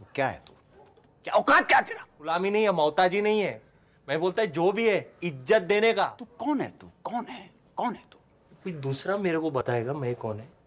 तू क्या है तू क्या औकात क्या तेरा गुलामी नहीं है मोहताजी नहीं है मैं बोलता है जो भी है इज्जत देने का तू कौन है तू कौन है कौन है तू कोई दूसरा मेरे को बताएगा मैं कौन है